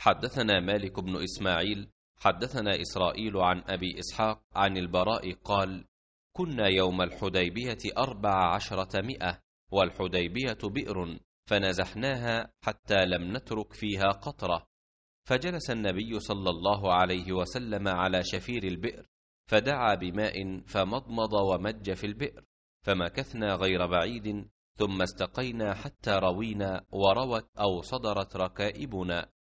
حدثنا مالك بن إسماعيل حدثنا إسرائيل عن أبي إسحاق عن البراء قال كنا يوم الحديبية أربع عشرة مئة والحديبية بئر فنزحناها حتى لم نترك فيها قطرة فجلس النبي صلى الله عليه وسلم على شفير البئر فدعا بماء فمضمض ومج في البئر فمكثنا غير بعيد ثم استقينا حتى روينا وروت أو صدرت ركائبنا